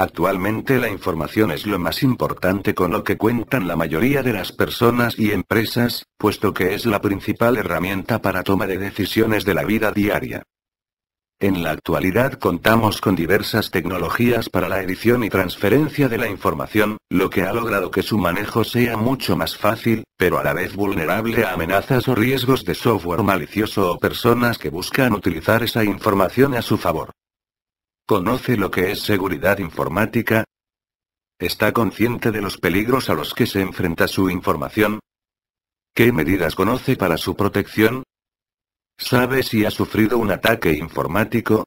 Actualmente la información es lo más importante con lo que cuentan la mayoría de las personas y empresas, puesto que es la principal herramienta para toma de decisiones de la vida diaria. En la actualidad contamos con diversas tecnologías para la edición y transferencia de la información, lo que ha logrado que su manejo sea mucho más fácil, pero a la vez vulnerable a amenazas o riesgos de software malicioso o personas que buscan utilizar esa información a su favor. ¿Conoce lo que es seguridad informática? ¿Está consciente de los peligros a los que se enfrenta su información? ¿Qué medidas conoce para su protección? ¿Sabe si ha sufrido un ataque informático?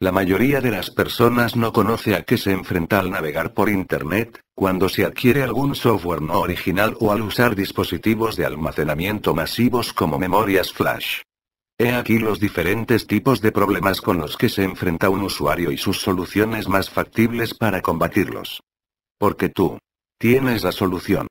La mayoría de las personas no conoce a qué se enfrenta al navegar por Internet, cuando se adquiere algún software no original o al usar dispositivos de almacenamiento masivos como memorias flash. He aquí los diferentes tipos de problemas con los que se enfrenta un usuario y sus soluciones más factibles para combatirlos. Porque tú tienes la solución.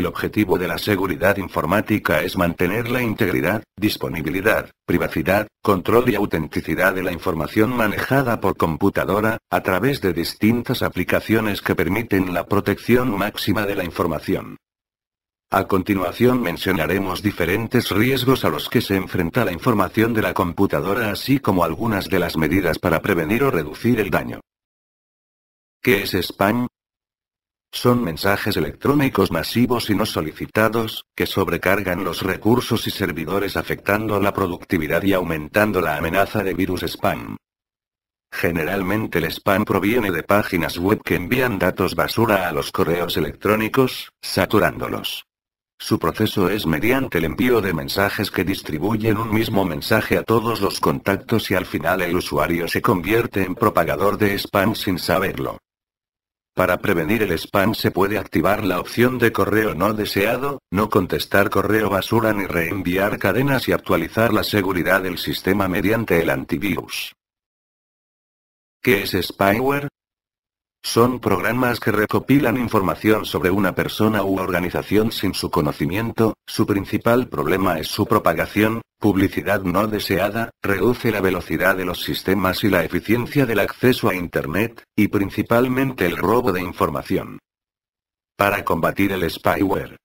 El objetivo de la seguridad informática es mantener la integridad, disponibilidad, privacidad, control y autenticidad de la información manejada por computadora, a través de distintas aplicaciones que permiten la protección máxima de la información. A continuación mencionaremos diferentes riesgos a los que se enfrenta la información de la computadora así como algunas de las medidas para prevenir o reducir el daño. ¿Qué es spam? Son mensajes electrónicos masivos y no solicitados, que sobrecargan los recursos y servidores afectando la productividad y aumentando la amenaza de virus spam. Generalmente el spam proviene de páginas web que envían datos basura a los correos electrónicos, saturándolos. Su proceso es mediante el envío de mensajes que distribuyen un mismo mensaje a todos los contactos y al final el usuario se convierte en propagador de spam sin saberlo. Para prevenir el spam se puede activar la opción de correo no deseado, no contestar correo basura ni reenviar cadenas y actualizar la seguridad del sistema mediante el antivirus. ¿Qué es spyware? Son programas que recopilan información sobre una persona u organización sin su conocimiento, su principal problema es su propagación, publicidad no deseada, reduce la velocidad de los sistemas y la eficiencia del acceso a Internet, y principalmente el robo de información. Para combatir el spyware,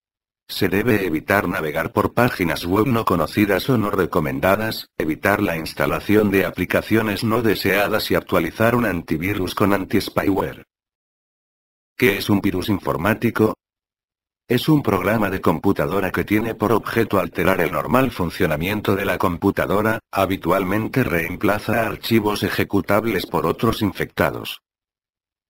se debe evitar navegar por páginas web no conocidas o no recomendadas, evitar la instalación de aplicaciones no deseadas y actualizar un antivirus con anti-spyware. ¿Qué es un virus informático? Es un programa de computadora que tiene por objeto alterar el normal funcionamiento de la computadora, habitualmente reemplaza archivos ejecutables por otros infectados.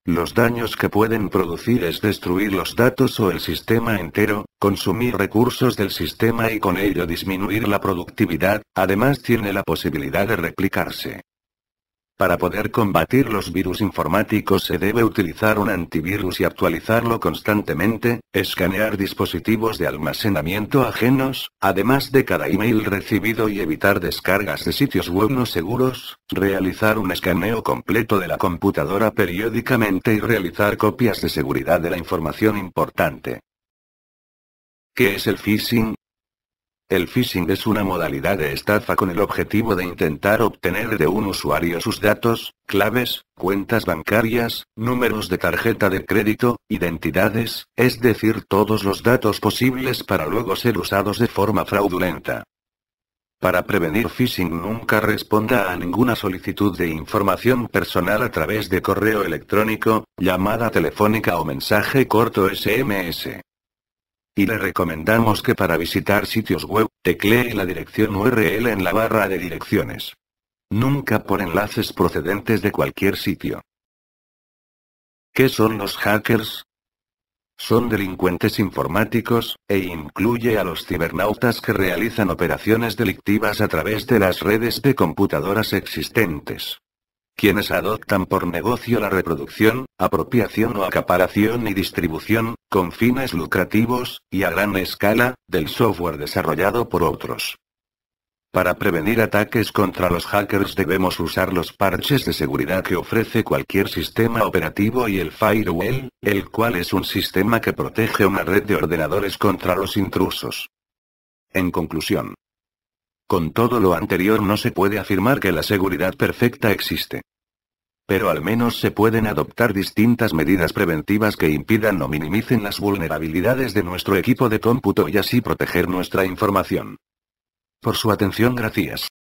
Los daños que pueden producir es destruir los datos o el sistema entero, consumir recursos del sistema y con ello disminuir la productividad, además tiene la posibilidad de replicarse. Para poder combatir los virus informáticos se debe utilizar un antivirus y actualizarlo constantemente, escanear dispositivos de almacenamiento ajenos, además de cada email recibido y evitar descargas de sitios web no seguros, realizar un escaneo completo de la computadora periódicamente y realizar copias de seguridad de la información importante. ¿Qué es el phishing? El phishing es una modalidad de estafa con el objetivo de intentar obtener de un usuario sus datos, claves, cuentas bancarias, números de tarjeta de crédito, identidades, es decir, todos los datos posibles para luego ser usados de forma fraudulenta. Para prevenir phishing nunca responda a ninguna solicitud de información personal a través de correo electrónico, llamada telefónica o mensaje corto SMS y le recomendamos que para visitar sitios web, teclee la dirección URL en la barra de direcciones. Nunca por enlaces procedentes de cualquier sitio. ¿Qué son los hackers? Son delincuentes informáticos, e incluye a los cibernautas que realizan operaciones delictivas a través de las redes de computadoras existentes quienes adoptan por negocio la reproducción, apropiación o acaparación y distribución, con fines lucrativos, y a gran escala, del software desarrollado por otros. Para prevenir ataques contra los hackers debemos usar los parches de seguridad que ofrece cualquier sistema operativo y el firewall, el cual es un sistema que protege una red de ordenadores contra los intrusos. En conclusión, con todo lo anterior no se puede afirmar que la seguridad perfecta existe. Pero al menos se pueden adoptar distintas medidas preventivas que impidan o minimicen las vulnerabilidades de nuestro equipo de cómputo y así proteger nuestra información. Por su atención gracias.